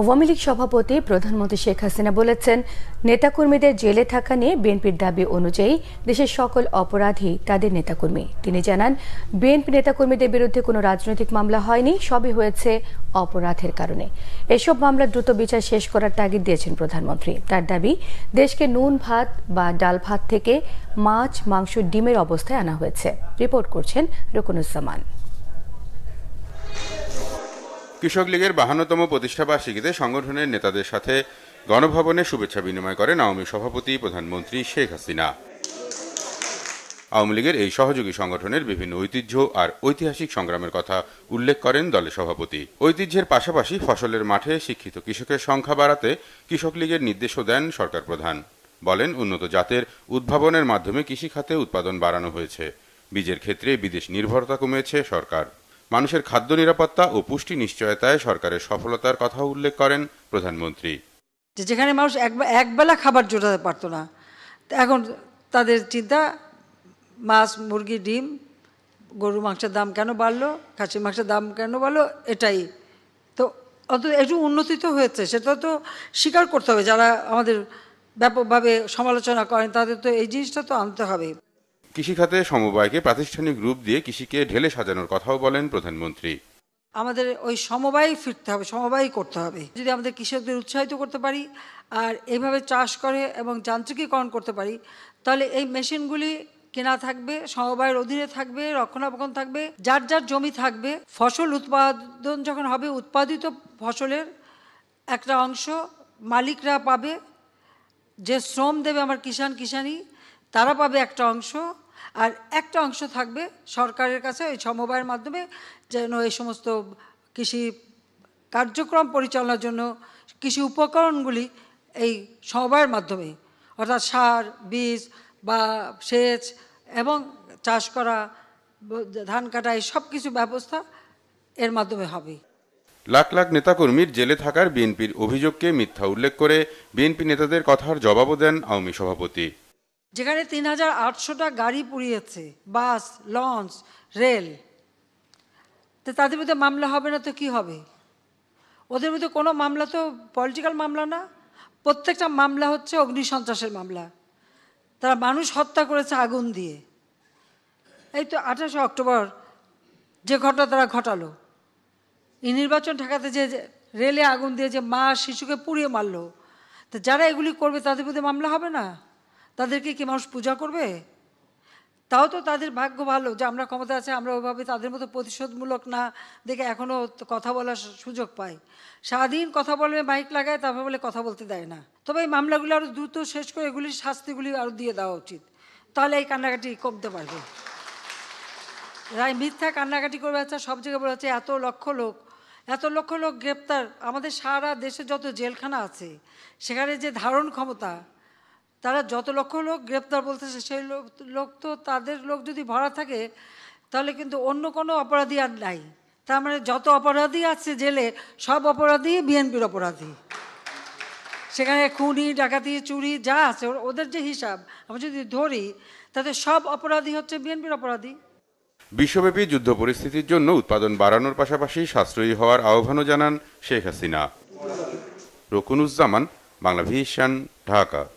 আওয়ামী লীগ সভাপতি প্রধানমন্ত্রী শেখ হাসিনা বলেছেন নেতাকর্মীদের জেলে থাকা নিয়ে বিএনপির দাবি অনুযায়ী দেশের সকল অপরাধী তাদের নেতাকর্মী তিনি জানান বিএনপি নেতাকর্মীদের বিরুদ্ধে কোনো রাজনৈতিক মামলা হয়নি সবই হয়েছে অপরাধের কারণে এসব মামলা দ্রুত বিচার শেষ করার তাগিদ দিয়েছেন প্রধানমন্ত্রী তার দাবি দেশকে নুন ভাত বা ডাল ভাত থেকে মাছ মাংস ডিমের অবস্থায় আনা হয়েছে রিপোর্ট করছেন রুকনুজ্জামান কৃষক লীগের বাহান্নতম প্রতিষ্ঠাবার্ষিকীতে সংগঠনের নেতাদের সাথে গণভবনে শুভেচ্ছা বিনিময় করেন আওয়ামী সভাপতি প্রধানমন্ত্রী শেখ হাসিনা আওয়ামী লীগের এই সহযোগী সংগঠনের বিভিন্ন ঐতিহ্য আর ঐতিহাসিক সংগ্রামের কথা উল্লেখ করেন দলের সভাপতি ঐতিহ্যের পাশাপাশি ফসলের মাঠে শিক্ষিত কৃষকের সংখ্যা বাড়াতে কৃষক লীগের নির্দেশও দেন সরকার প্রধান বলেন উন্নত জাতের উদ্ভাবনের মাধ্যমে কৃষিখাতে উৎপাদন বাড়ানো হয়েছে বীজের ক্ষেত্রে বিদেশ নির্ভরতা কমেছে সরকার মানুষের খাদ্য নিরাপত্তা ও পুষ্টি নিশ্চয়তায় সরকারের সফলতার কথা উল্লেখ করেন প্রধানমন্ত্রী যেখানে মানুষ এক একবেলা খাবার জোটাতে পারতো না এখন তাদের চিন্তা মাছ মুরগি ডিম গরু মাংসের দাম কেন বাড়লো খাসি মাংসের দাম কেন বাড়লো এটাই তো অন্তত একটু উন্নতি তো হয়েছে সেটা তো স্বীকার করতে হবে যারা আমাদের ব্যাপকভাবে সমালোচনা করেন তাদের তো এই জিনিসটা তো আনতে হবে কৃষিখাতে সমবায়কে প্রাতিষ্ঠানিক রূপ দিয়ে কৃষিকে ঢেলে সাজানোর কথাও বলেন প্রধানমন্ত্রী আমাদের ওই সমবায় ফিরতে হবে সমবায় করতে হবে যদি আমাদের কৃষকদের উৎসাহিত করতে পারি আর এইভাবে চাষ করে এবং যান্ত্রিকীকরণ করতে পারি তাহলে এই মেশিনগুলি কেনা থাকবে সমবায়ের অধীনে থাকবে রক্ষণাবেক্ষণ থাকবে যার যার জমি থাকবে ফসল উৎপাদন যখন হবে উৎপাদিত ফসলের একটা অংশ মালিকরা পাবে যে শ্রম দেবে আমার কিষাণ কিষানি তারা পাবে একটা অংশ আর একটা অংশ থাকবে সরকারের কাছে ওই সমবায়ের মাধ্যমে যেন এই সমস্ত কৃষি কার্যক্রম পরিচালনার জন্য কৃষি উপকরণগুলি এই সমবায়ের মাধ্যমে অর্থাৎ সার বীজ বা সেচ এবং চাষ করা ধান কাটা এই সব কিছু ব্যবস্থা এর মাধ্যমে হবে লাখ লাখ নেতাকর্মীর জেলে থাকার বিএনপির অভিযোগকে মিথ্যা উল্লেখ করে বিএনপি নেতাদের কথার জবাবও দেন আওয়ামী সভাপতি যেখানে তিন হাজার আটশোটা গাড়ি পুড়িয়েছে বাস লঞ্চ রেল তো তাদের মধ্যে মামলা হবে না তো কি হবে ওদের মধ্যে কোনো মামলা তো পলিটিক্যাল মামলা না প্রত্যেকটা মামলা হচ্ছে অগ্নিসন্ত্রাসের মামলা তারা মানুষ হত্যা করেছে আগুন দিয়ে এই তো আঠাশে অক্টোবর যে ঘটনা তারা ঘটালো এই নির্বাচন ঠেকাতে যে রেলে আগুন দিয়ে যে মা শিশুকে পুড়িয়ে মারলো তো যারা এগুলি করবে তাদের মধ্যে মামলা হবে না তাদেরকে কি মানুষ পূজা করবে তাও তো তাদের ভাগ্য ভালো যে আমরা ক্ষমতা আছে আমরা ওইভাবে তাদের মতো প্রতিশোধমূলক না দেখে এখনও কথা বলার সুযোগ পাই স্বাধীন কথা বলবে মাইক লাগায় তারপর বলে কথা বলতে দেয় না তবে এই মামলাগুলি আরও দ্রুত শেষ করে এগুলির শাস্তিগুলি আরও দিয়ে দেওয়া উচিত তাহলে এই কান্নাকাটি কমতে পারবে রায় মিথ্যা কান্নাকাটি করবে আচ্ছা সব জায়গায় বলা হচ্ছে এত লক্ষ লোক এত লক্ষ লোক গ্রেপ্তার আমাদের সারা দেশে যত জেলখানা আছে সেখানে যে ধারণ ক্ষমতা তারা যত লক্ষ লোক গ্রেপ্তার বলতেছে সেই লোক লোক তো তাদের লোক যদি ভরা থাকে তাহলে কিন্তু অন্য কোনো অপরাধী আর নাই তার মানে যত অপরাধী আছে জেলে সব অপরাধী বিএনপির অপরাধী সেখানে খুনি ডাকাতি চুরি যা আছে ওদের যে হিসাব আমি যদি ধরি তাতে সব অপরাধী হচ্ছে বিএনপির অপরাধী বিশ্বব্যাপী যুদ্ধ পরিস্থিতির জন্য উৎপাদন বাড়ানোর পাশাপাশি সাশ্রয়ী হওয়ার আহ্বানও জানান শেখ হাসিনা রকুনুজ্জামান বাংলা ভিশন ঢাকা